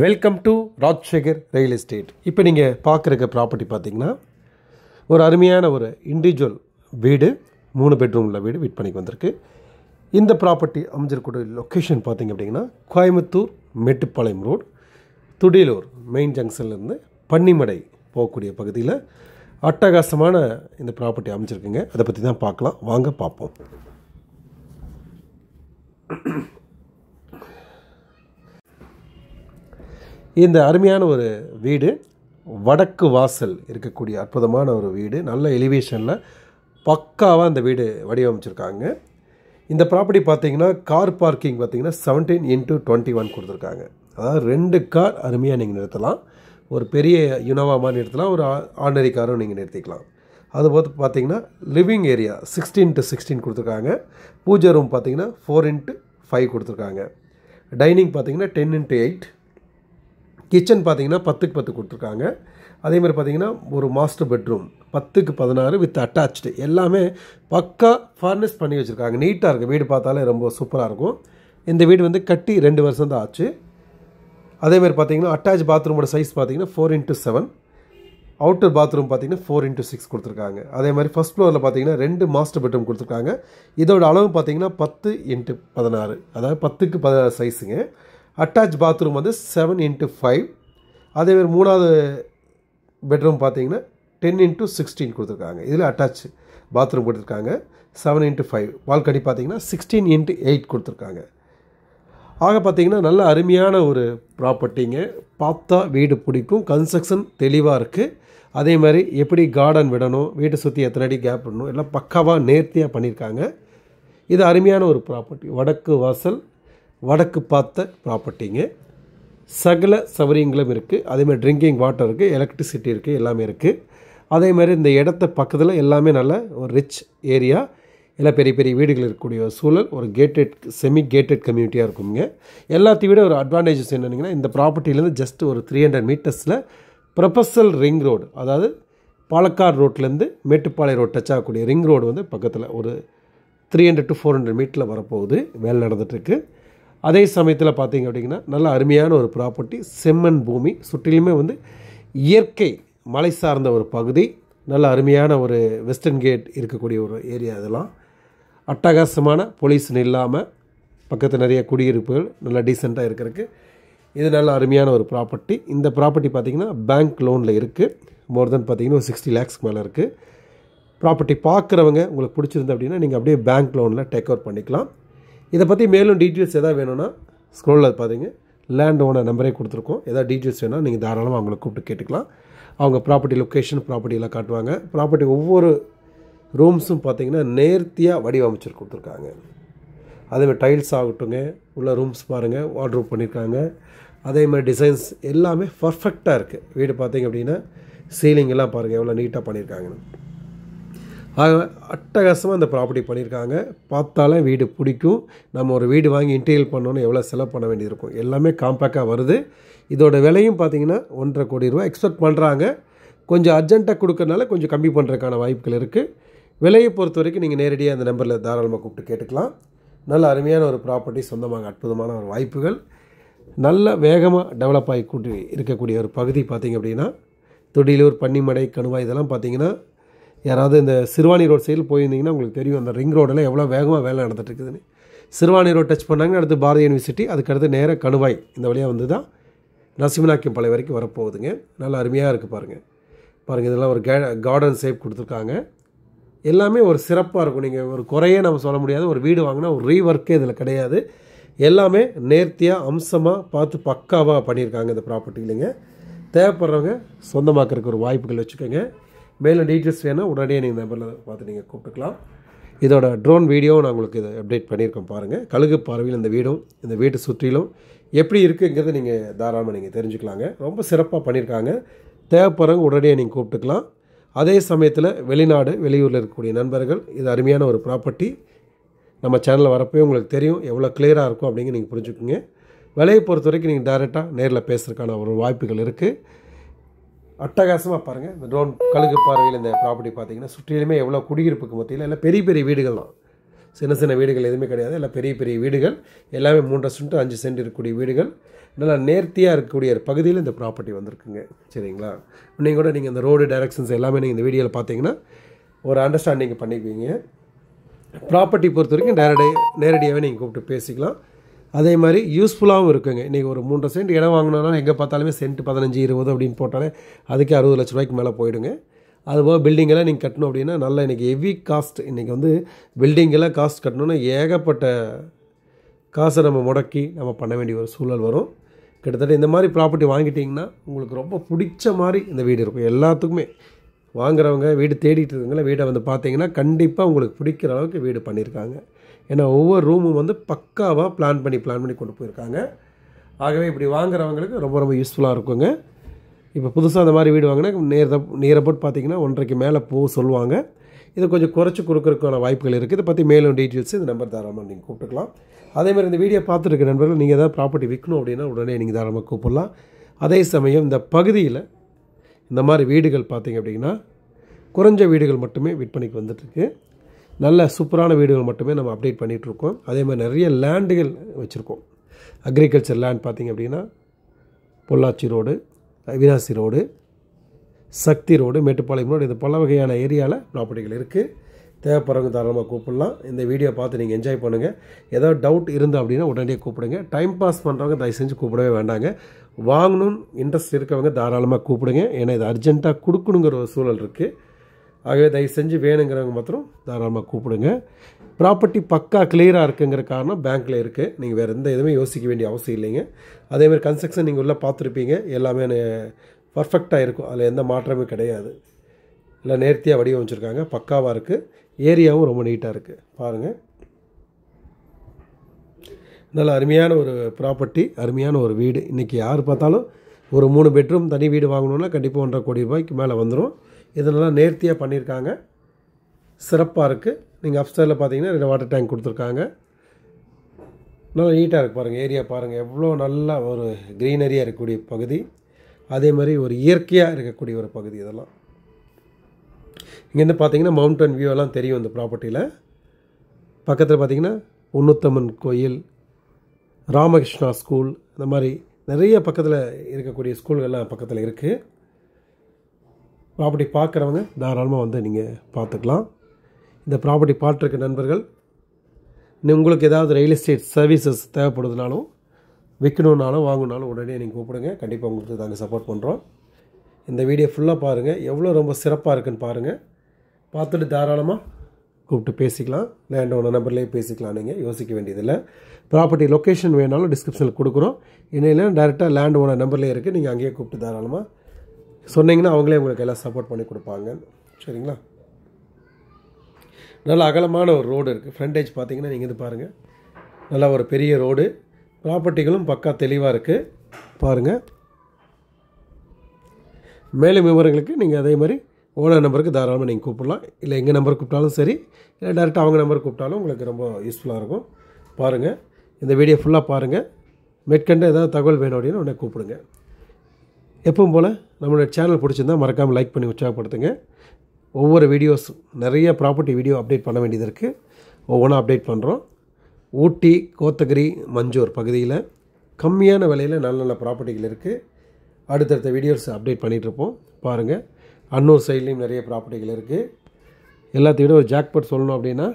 welcome to Rajsekar real estate இப்போ நீங்கள் பார்க்குறக்க property பார்த்தீங்கன்னா ஒரு அருமையான ஒரு இண்டிவிஜுவல் வீடு மூணு பெட்ரூமில் வீடு விற்பனைக்கு வந்திருக்கு இந்த ப்ராப்பர்ட்டி அமைஞ்சிருக்கூடிய லொக்கேஷன் பார்த்திங்க அப்படிங்கன்னா கோயம்புத்தூர் மெட்டுப்பாளையம் ரோடு துடியலூர் மெயின் ஜங்ஷன்லேருந்து பன்னிமடை போகக்கூடிய பகுதியில் அட்டகாசமான இந்த ப்ராப்பர்ட்டி அமைச்சிருக்குங்க அதை பற்றி தான் பார்க்கலாம் வாங்க பார்ப்போம் இந்த அருமையான ஒரு வீடு வடக்கு வாசல் இருக்கக்கூடிய அற்புதமான ஒரு வீடு நல்ல எலிவேஷனில் பக்காவாக அந்த வீடு வடிவமைச்சிருக்காங்க இந்த ப்ராப்பர்ட்டி பார்த்தீங்கன்னா கார் பார்க்கிங் பார்த்தீங்கன்னா செவன்டீன் இன்ட்டு டுவெண்ட்டி ஒன் கொடுத்துருக்காங்க அதாவது ரெண்டு கார் அருமையாக நீங்கள் நிறுத்தலாம் ஒரு பெரிய யுனோவா மாதிரி நிறுத்தலாம் ஒரு ஆர்டினரி காரும் நீங்கள் நிறுத்திக்கலாம் அது போது பார்த்தீங்கன்னா living area sixteen to sixteen கொடுத்துருக்காங்க பூஜை ரூம் பார்த்தீங்கன்னா ஃபோர் இன்ட்டு ஃபைவ் கொடுத்துருக்காங்க டைனிங் பார்த்தீங்கன்னா டென் இன்ட்டு எயிட் கிச்சன் பார்த்திங்கன்னா பத்துக்கு பத்து கொடுத்துருக்காங்க அதே மாதிரி பார்த்திங்கன்னா ஒரு மாஸ்டர் பெட்ரூம் பத்துக்கு பதினாறு வித் அட்டாச்சு எல்லாமே பக்கா ஃபர்னிஷ் பண்ணி வச்சுருக்காங்க நீட்டாக இருக்குது வீடு பார்த்தாலே ரொம்ப சூப்பராக இருக்கும் இந்த வீடு வந்து கட்டி ரெண்டு வருஷம் தான் ஆச்சு அதேமாதிரி பார்த்திங்கன்னா அட்டாச் பாத்ரூமோட சைஸ் பார்த்திங்கன்னா four into seven outer bathroom பார்த்திங்கன்னா ஃபோர் இன்ட்டு சிக்ஸ் கொடுத்துருக்காங்க அதே மாதிரி ஃபஸ்ட் ஃப்ளோரில் பார்த்திங்கன்னா ரெண்டு மாஸ்டர் பெட்ரூம் கொடுத்துருக்காங்க இதோட அளவு பார்த்திங்கன்னா பத்து இன்ட்டு பதினாறு அதாவது பத்துக்கு பதினாறு சைஸுங்க அட்டாச் பாத்ரூம் வந்து செவன் இன்ட்டு ஃபைவ் அதேமாதிரி மூணாவது பெட்ரூம் பார்த்தீங்கன்னா டென் இன்ட்டு சிக்ஸ்டீன் கொடுத்துருக்காங்க இதில் அட்டாச் பாத்ரூம் கொடுத்துருக்காங்க செவன் இன்ட்டு ஃபைவ் வால்கடி பார்த்தீங்கன்னா சிக்ஸ்டீன் இன்ட்டு எயிட் கொடுத்துருக்காங்க ஆக பார்த்திங்கன்னா நல்ல அருமையான ஒரு ப்ராப்பர்ட்டிங்க பார்த்தா வீடு பிடிக்கும் கன்ஸ்ட்ரக்ஷன் தெளிவாக இருக்குது அதே மாதிரி எப்படி கார்டன் விடணும் வீட்டை சுற்றி எத்தனை அடி கேப் விடணும் எல்லாம் பக்காவாக நேர்த்தியாக பண்ணியிருக்காங்க இது அருமையான ஒரு ப்ராப்பர்ட்டி வடக்கு வாசல் வடக்கு பார்த்த ப்ராப்பர்ட்டிங்க சகல சௌகரியங்களும் இருக்குது அதேமாதிரி ட்ரிங்கிங் வாட்டர் இருக்குது எலக்ட்ரிசிட்டி இருக்குது எல்லாமே இருக்குது அதே மாதிரி இந்த இடத்த பக்கத்தில் எல்லாமே நல்ல ஒரு ரிச் ஏரியா எல்லாம் பெரிய பெரிய வீடுகள் இருக்கக்கூடிய ஒரு சூழல் ஒரு கேட்டட் செமி கேட்டட் கம்யூனிட்டியாக இருக்குங்க எல்லாத்தையும் விட ஒரு அட்வான்டேஜஸ் என்னென்னா இந்த ப்ராப்பர்ட்டிலேருந்து ஜஸ்ட் ஒரு த்ரீ ஹண்ட்ரட் மீட்டர்ஸில் ப்ரொபசல் ரிங் ரோடு அதாவது பாலக்கார் ரோட்லேருந்து மேட்டுப்பாளைய ரோடு டச் ஆகக்கூடிய ரிங் ரோடு வந்து பக்கத்தில் ஒரு three hundred to four hundred மீட்டரில் வரப்போகுது வேலை நடந்துகிட்ருக்கு அதே சமயத்தில் பார்த்திங்க அப்படிங்கன்னா நல்ல அருமையான ஒரு ப்ராப்பர்ட்டி செம்மண் பூமி சுற்றிலுமே வந்து இயற்கை மலை சார்ந்த ஒரு பகுதி நல்ல அருமையான ஒரு வெஸ்டர்ன் கேட் இருக்கக்கூடிய ஒரு ஏரியா இதெல்லாம் அட்டகாசமான பொலியூஷன் இல்லாமல் பக்கத்தில் நிறைய குடியிருப்புகள் நல்லா டீசெண்டாக இருக்கிறதுக்கு இது நல்ல அருமையான ஒரு ப்ராப்பர்ட்டி இந்த ப்ராப்பர்ட்டி பார்த்திங்கன்னா பேங்க் லோனில் இருக்குது மோர் தென் பார்த்திங்கன்னா ஒரு சிக்ஸ்டி லேக்ஸ்க்கு மேலே இருக்குது ப்ராப்பர்ட்டி பார்க்குறவங்க உங்களுக்கு பிடிச்சிருந்து அப்படின்னா நீங்கள் அப்படியே பேங்க் லோனில் டேக் அவுட் பண்ணிக்கலாம் இதை பற்றி மேலும் டீட்டெயில்ஸ் எதாவது வேணும்னா ஸ்க்ரோலில் பார்த்தீங்க லேண்ட் ஓனர் நம்பரே கொடுத்துருக்கோம் எதாவது டீட்டெயில்ஸ் வேணால் நீங்கள் தாராளமாக அவங்கள கூப்பிட்டு கேட்டுக்கலாம் அவங்க ப்ராப்பர்ட்டி லொக்கேஷன் ப்ராப்பர்ட்டியெலாம் காட்டுவாங்க ப்ராப்பர்ட்டி ஒவ்வொரு ரூம்ஸும் பார்த்தீங்கன்னா நேர்த்தியாக வடிவமைச்சு கொடுத்துருக்காங்க அதேமாதிரி டைல்ஸ் ஆகட்டுங்க உள்ள ரூம்ஸ் பாருங்கள் வாட்ரூப் பண்ணியிருக்காங்க அதே மாதிரி டிசைன்ஸ் எல்லாமே பர்ஃபெக்டாக இருக்குது வீடு பார்த்திங்க அப்படின்னா சீலிங்கெல்லாம் பாருங்கள் எவ்வளோ நீட்டாக பண்ணியிருக்காங்கன்னு ஆக அட்டகாசமாக இந்த ப்ராப்பர்ட்டி பண்ணியிருக்காங்க பார்த்தாலே வீடு பிடிக்கும் நம்ம ஒரு வீடு வாங்கி இன்டீரியல் பண்ணோன்னு எவ்வளோ செலவு பண்ண வேண்டியிருக்கும் எல்லாமே காம்பேக்டாக வருது இதோட விலையும் பார்த்திங்கன்னா ஒன்றரை கோடி ரூபா எக்ஸ்பெக்ட் பண்ணுறாங்க கொஞ்சம் அர்ஜென்ட்டாக கொடுக்கறனால கொஞ்சம் கம்மி பண்ணுறதுக்கான வாய்ப்புகள் இருக்குது விலையை பொறுத்த வரைக்கும் நீங்கள் நேரடியாக அந்த நம்பரில் தாராளமாக கூப்பிட்டு கேட்டுக்கலாம் நல்ல அருமையான ஒரு ப்ராப்பர்ட்டி சொந்தமாக அற்புதமான ஒரு வாய்ப்புகள் நல்ல வேகமாக டெவலப் ஆகி கூட்டி இருக்கக்கூடிய ஒரு பகுதி பார்த்திங்க அப்படின்னா தொடிலூர் பன்னிமடை கணுவாய் இதெல்லாம் பார்த்திங்கன்னா யாராவது இந்த சிறுவாணி ரோட் சைடில் போயிருந்தீங்கன்னா உங்களுக்கு தெரியும் அந்த ரிங் ரோடில் எவ்வளோ வேகமாக வேலை நடந்துட்டுருக்குதுன்னு சிறுவாணி ரோட் டச் பண்ணாங்க அடுத்து பாரதி யூனிவர்சிட்டி அதுக்கடுத்து நேராக கணுவாய் இந்த வழியாக வந்து தான் நரசிம்மநாக்கியம் பழைய வரைக்கும் வரப்போகுதுங்க நல்லா அருமையாக இருக்குது பாருங்கள் பாருங்கள் இதெல்லாம் ஒரு கே கார்டன் சேப் கொடுத்துருக்காங்க எல்லாமே ஒரு சிறப்பாக இருக்கும் நீங்கள் ஒரு குறையே நம்ம சொல்ல முடியாது ஒரு வீடு வாங்கினா ஒரு ரீஒர்க்கே இதில் கிடையாது எல்லாமே நேர்த்தியாக அம்சமாக பார்த்து பக்காவாக பண்ணியிருக்காங்க இந்த ப்ராப்பர்ட்டியிலுங்க தேவைப்படுறவங்க சொந்தமாக்கிறதுக்கு ஒரு வாய்ப்புகள் வச்சுக்கோங்க மேலும் டீட்டெயில்ஸ் வேணால் உடனடியே நீங்கள் நம்பரில் பார்த்து நீங்கள் கூப்பிட்டுக்கலாம் இதோட ட்ரோன் வீடியோவும் நான் உங்களுக்கு இதை அப்டேட் பண்ணியிருக்கோம் பாருங்கள் கழுகு பார்வையில் இந்த வீடும் இந்த வீட்டு சுற்றிலும் எப்படி இருக்குங்கிறத நீங்கள் தாராளமாக நீங்கள் தெரிஞ்சுக்கலாங்க ரொம்ப சிறப்பாக பண்ணியிருக்காங்க தேவைப்படுறவங்க உடனடியே நீங்கள் கூப்பிட்டுக்கலாம் அதே சமயத்தில் வெளிநாடு வெளியூரில் இருக்கக்கூடிய நண்பர்கள் இது அருமையான ஒரு ப்ராப்பர்ட்டி நம்ம சேனலில் வரப்போ உங்களுக்கு தெரியும் எவ்வளோ கிளியராக இருக்கும் அப்படிங்க நீங்கள் புரிஞ்சுக்குங்க விலையை பொறுத்த வரைக்கும் நீங்கள் டேரெக்டாக நேரில் பேசுகிறதுக்கான ஒரு வாய்ப்புகள் இருக்குது அட்டகாசமாக பாருங்கள் இந்த ட்ரோன் கழுகு பார்வையில் இந்த ப்ராப்பர்ட்டி பார்த்தீங்கன்னா சுற்றிலுமே எவ்வளோ குடியிருப்புக்கு மத்தியில் எல்லாம் பெரிய பெரிய வீடுகள் தான் சின்ன சின்ன வீடுகள் எதுவுமே கிடையாது எல்லாம் பெரிய பெரிய வீடுகள் எல்லாமே மூன்றரை சென்ட் அஞ்சு சென்ட் இருக்கக்கூடிய வீடுகள் நல்லா நேர்த்தியாக இருக்கக்கூடிய பகுதியில் இந்த ப்ராப்பர்ட்டி வந்திருக்குங்க சரிங்களா இன்னைக்கு கூட நீங்கள் இந்த ரோடு டைரக்ஷன்ஸ் எல்லாமே நீங்கள் இந்த வீடியோவில் பார்த்தீங்கன்னா ஒரு அண்டர்ஸ்டாண்டிங் பண்ணிக்குவீங்க ப்ராப்பர்ட்டி பொறுத்த வரைக்கும் நேரடியாக நேரடியாகவே நீங்கள் கூப்பிட்டு பேசிக்கலாம் அதே மாதிரி யூஸ்ஃபுல்லாகவும் இருக்குங்க இன்றைக்கி ஒரு மூன்று சென்ட் இடம் வாங்கினோன்னா எங்கே பார்த்தாலுமே சென்ட் பதினஞ்சு இருபது அப்படின்னு போட்டாலே அதுக்கே அறுபது லட்ச ரூபாய்க்கு மேலே போயிடுங்க அதுபோல் பில்டிங்கெல்லாம் நீங்கள் கட்டணும் அப்படின்னா நல்லா இன்றைக்கி ஹெவி காஸ்ட் இன்றைக்கி வந்து பில்டிங்கெல்லாம் காஸ்ட் கட்டணும்னா ஏகப்பட்ட காசை நம்ம முடக்கி நம்ம பண்ண வேண்டிய ஒரு சூழல் வரும் கிட்டத்தட்ட இந்த மாதிரி ப்ராப்பர்ட்டி வாங்கிட்டிங்கன்னா உங்களுக்கு ரொம்ப பிடிச்ச மாதிரி இந்த வீடு இருக்கும் எல்லாத்துக்குமே வாங்குறவங்க வீடு தேடிட்டு இருக்கவங்கள வீடை வந்து பார்த்தீங்கன்னா கண்டிப்பாக உங்களுக்கு பிடிக்கிற அளவுக்கு வீடு பண்ணியிருக்காங்க ஏன்னா ஒவ்வொரு ரூமும் வந்து பக்காவாக பிளான் பண்ணி பிளான் பண்ணி கொண்டு போயிருக்காங்க ஆகவே இப்படி வாங்குறவங்களுக்கு ரொம்ப ரொம்ப யூஸ்ஃபுல்லாக இருக்குங்க இப்போ புதுசாக அந்த மாதிரி வீடு வாங்கினா நேர நேர போட்டு பார்த்தீங்கன்னா ஒன்றரைக்கு மேலே போக சொல்லுவாங்க இதை கொஞ்சம் குறைச்சி கொடுக்குறதுக்கான வாய்ப்புகள் இருக்குது இதை பற்றி மேலும் டீட்டெயில்ஸ் இந்த நம்பர் தாராளமாக நீங்கள் கூப்பிட்டுக்கலாம் அதேமாதிரி இந்த வீடியோ பார்த்துருக்க நண்பர்கள் நீங்கள் ஏதாவது ப்ராப்பர்ட்டி விற்கணும் அப்படின்னா உடனே நீங்கள் தாராளமாக கூப்பிடலாம் அதே சமயம் இந்த பகுதியில் இந்த மாதிரி வீடுகள் பார்த்தீங்க அப்படின்னா குறைஞ்ச வீடுகள் மட்டுமே விற்பனைக்கு வந்துட்டுருக்கு நல்ல சூப்பரான வீடுகள் மட்டுமே நம்ம அப்டேட் பண்ணிகிட்ருக்கோம் அதே மாதிரி நிறைய லேண்டுகள் வச்சுருக்கோம் அக்ரிகல்ச்சர் லேண்ட் பார்த்திங்க அப்படின்னா Pollachi road Avinashi road Sakthi road Mettupalayam road இது பல வகையான ஏரியாவில் ப்ராப்பர்ட்டிகள் இருக்குது தேவைப்படுறவங்க தாராளமாக கூப்பிடலாம் இந்த வீடியோ பார்த்து நீங்கள் என்ஜாய் பண்ணுங்கள் ஏதாவது டவுட் இருந்தால் அப்படின்னா உடனடியாக கூப்பிடுங்க டைம் பாஸ் பண்ணுறவங்க தயவு செஞ்சு கூப்பிடவே வேண்டாங்க வாங்கணும்னு இன்ட்ரெஸ்ட் இருக்கவங்க தாராளமாக கூப்பிடுங்க ஏன்னா இது அர்ஜென்ட்டாக கொடுக்கணுங்கிற ஒரு சூழல் இருக்குது ஆகவே தயவு செஞ்சு வேணுங்கிறவங்க மாத்திரம் தாராளமாக கூப்பிடுங்க ப்ராப்பர்ட்டி பக்கா கிளியராக இருக்குங்கிற காரணம் பேங்க்கில் இருக்குது நீங்கள் வேறு எந்த எதுவுமே யோசிக்க வேண்டிய அவசியம் இல்லைங்க அதேமாதிரி கன்ஸ்ட்ரக்ஷன் நீங்கள் உள்ளே பார்த்துருப்பீங்க எல்லாமே பர்ஃபெக்டாக இருக்கும் அதில் எந்த மாற்றமும் கிடையாது இல்லை நேர்த்தியாக வடிவமைச்சிருக்காங்க பக்காவாக இருக்குது ஏரியாவும் ரொம்ப நீட்டாக இருக்குது பாருங்கள் நல்ல அருமையான ஒரு ப்ராப்பர்ட்டி அருமையான ஒரு வீடு இன்றைக்கி யார் பார்த்தாலும் ஒரு மூணு பெட்ரூம் தனி வீடு வாங்கணுன்னா கண்டிப்பாக ஒன்றரை கோடி ரூபாய்க்கு மேலே வந்துடும் இதெல்லாம் நேர்த்தியாக பண்ணியிருக்காங்க சிறப்பாக இருக்குது நீங்கள் அப்சைடில் பார்த்தீங்கன்னா ரெண்டு வாட்டர் டேங்க் கொடுத்துருக்காங்க நல்லா நீட்டாக இருக்குது பாருங்கள் ஏரியா பாருங்கள் எவ்வளோ நல்லா ஒரு க்ரீனரியாக இருக்கக்கூடிய பகுதி அதே மாதிரி ஒரு இயற்கையாக இருக்கக்கூடிய ஒரு பகுதி இதெல்லாம் இங்கேருந்து பார்த்தீங்கன்னா மவுண்டன் வியூ எல்லாம் தெரியும் இந்த ப்ராப்பர்ட்டியில் பக்கத்தில் பார்த்தீங்கன்னா உன்னுத்தம்மன் கோயில் ராமகிருஷ்ணா ஸ்கூல் இந்த மாதிரி நிறைய பக்கத்தில் இருக்கக்கூடிய ஸ்கூல்கள்லாம் பக்கத்தில் இருக்குது ப்ராப்பர்ட்டி பார்க்குறவங்க தாராளமாக வந்து நீங்கள் பார்த்துக்கலாம் இந்த ப்ராப்பர்ட்டி பார்த்துருக்க நண்பர்கள் உங்களுக்கு ஏதாவது ரியல் எஸ்டேட் சர்வீசஸ் தேவைப்படுதுனாலும் விற்கணுன்னாலும் வாங்கணுனாலும் உடனே நீங்கள் கூப்பிடுங்க கண்டிப்பாக உங்களுக்கு நாங்கள் சப்போர்ட் பண்ணுறோம் இந்த வீடியோ ஃபுல்லாக பாருங்கள் எவ்வளோ ரொம்ப சிறப்பாக இருக்குன்னு பாருங்கள் பார்த்துட்டு தாராளமாக கூப்பிட்டு பேசிக்கலாம் லேண்ட் ஓனர் நம்பர்லேயே பேசிக்கலாம் நீங்கள் யோசிக்க வேண்டியதில்லை ப்ராப்பர்ட்டி லொக்கேஷன் வேணாலும் டிஸ்கிரிப்ஷனில் கொடுக்குறோம் இல்லைன்னா டேரெக்டாக லேண்ட் ஓனர் நம்பர்லேயே இருக்குது நீங்கள் அங்கேயே கூப்பிட்டு தாராளமாக சொன்னீங்கன்னா அவங்களே உங்களுக்கு எல்லாம் சப்போர்ட் பண்ணி கொடுப்பாங்க சரிங்களா நல்ல அகலமான ஒரு ரோடு இருக்குது ஃப்ரண்டேஜ் பார்த்தீங்கன்னா நீங்கள் இது பாருங்கள் நல்லா ஒரு பெரிய ரோடு ப்ராப்பர்ட்டிகளும் பக்கா தெளிவாக இருக்குது பாருங்கள் மேலும் விவரங்களுக்கு நீங்கள் அதே மாதிரி ஓனர் நம்பருக்கு தாராளமாக நீங்கள் கூப்பிடலாம் இல்லை எங்கள் நம்பர் கூப்பிட்டாலும் சரி இல்லை டேரெக்டாக அவங்க நம்பர் கூப்பிட்டாலும் உங்களுக்கு ரொம்ப யூஸ்ஃபுல்லாக இருக்கும் பாருங்கள் இந்த வீடியோ ஃபுல்லாக பாருங்கள் மேற்கண்ட ஏதாவது தகவல் வேணும் அப்படின்னு உடனே கூப்பிடுங்க எப்பவும் போல் நம்மளோட சேனல் பிடிச்சிருந்தால் மறக்காமல் லைக் பண்ணி உற்சாகப்படுத்துங்க ஒவ்வொரு வீடியோஸும் நிறைய ப்ராப்பர்ட்டி வீடியோ அப்டேட் பண்ண வேண்டியது இருக்குது ஒவ்வொன்றா அப்டேட் பண்ணுறோம் ஊட்டி கோத்தகிரி மஞ்சூர் பகுதியில் கம்மியான விலையில் நல்ல நல்ல ப்ராப்பர்ட்டிகள் இருக்குது அடுத்தடுத்த வீடியோஸ் அப்டேட் பண்ணிகிட்ருப்போம் பாருங்கள் அன்னூர் சைட்லேயும் நிறைய ப்ராப்பர்ட்டிகள் இருக்குது எல்லாத்தையும் விட ஒரு ஜாக்பட் சொல்லணும் அப்படின்னா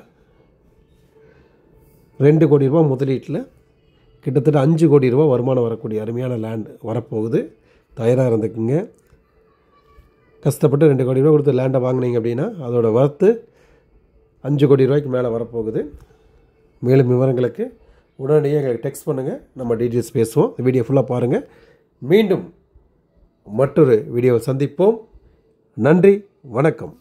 ரெண்டு கோடி ரூபா முதலீட்டில் கிட்டத்தட்ட அஞ்சு கோடி ரூபா வருமானம் வரக்கூடிய அருமையான லேண்ட் வரப்போகுது தயாராக இருந்துக்குங்க கஷ்டப்பட்டு ரெண்டு கோடி ரூபா கொடுத்து லேண்டை வாங்கினீங்க அப்படின்னா அதோட வரத்து அஞ்சு கோடி ரூபாய்க்கு மேலே வரப்போகுது மேலும் விவரங்களுக்கு உடனடியாக எங்களுக்கு டெக்ஸ்ட் பண்ணுங்கள் நம்ம டீட்டெயில்ஸ் பேசுவோம் வீடியோ ஃபுல்லாக பாருங்கள் மீண்டும் மற்றொரு வீடியோவை சந்திப்போம் நன்றி வணக்கம்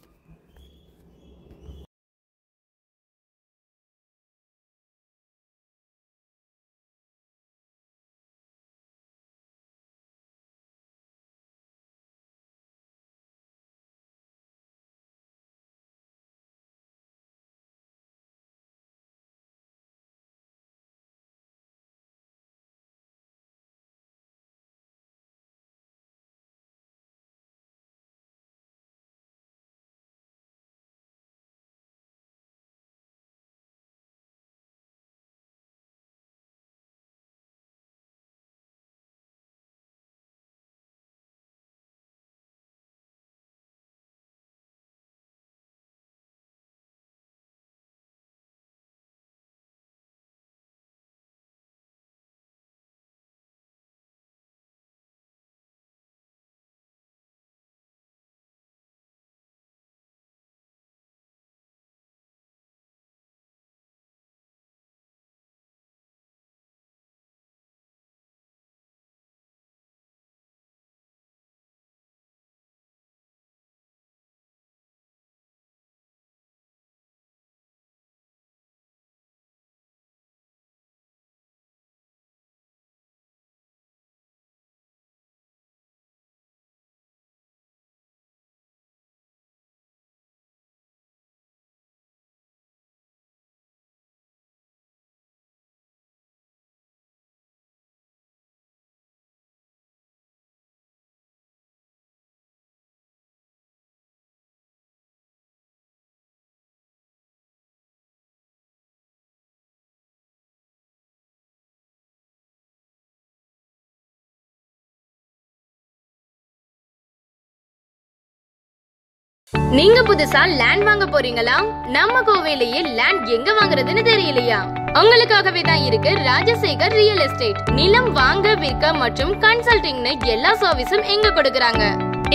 நீங்க புதுசா லேண்ட் வாங்க போறீங்களா நம்ம கோவையிலேயே லேண்ட் எங்க வாங்குறதுன்னு தெரியலையா உங்களுக்காகவே தான் இருக்கு ராஜசேகர் ரியல் எஸ்டேட் நிலம் வாங்க விற்க மற்றும் கன்சல்டிங்னு எல்லா சர்வீஸும் எங்க கொடுக்கறாங்க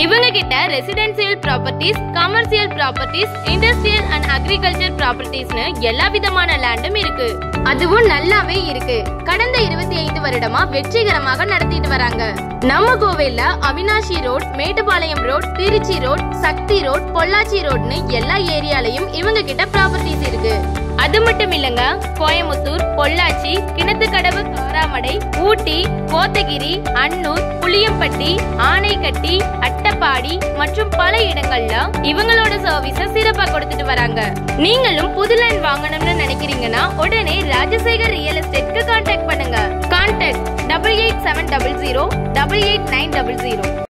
இவங்க கிட்ட residential properties commercial properties industrial and agriculture ப்ராப்பர்ட்டிஸ்னு எல்லா விதமான லேண்டும் இருக்கு அதுவும் நல்லாவே இருக்கு வருடமா வெற்றிகரமாக நடத்திட்டு வராங்க நம்ம கோவில்ல Avinashi road Mettupalayam road Trichy road Sakthi road Pollachi ரோட்னு எல்லா ஏரியாலையும் இவங்க கிட்ட ப்ராப்பர்ட்டிஸ் இருக்கு அது மட்டும் இல்லைங்க கோயம்புத்தூர் பொள்ளாச்சி கிணத்துக்கடவு காராமடை ஊட்டி கோத்தகிரி அன்னூர் புளியம்பட்டி ஆனைக்கட்டி அட்டப்பாடி மற்றும் பல இடங்கள்ல இவங்களோட சர்வீஸ சிறப்பா கொடுத்துட்டு வராங்க நீங்களும் புது லேண்ட் வாங்கணும்னு நினைக்கிறீங்கன்னா உடனே ராஜசேகர் ரியல் எஸ்டேட்க்கு கான்டாக்ட் பண்ணுங்க contact double eight seven double zero double eight nine double zero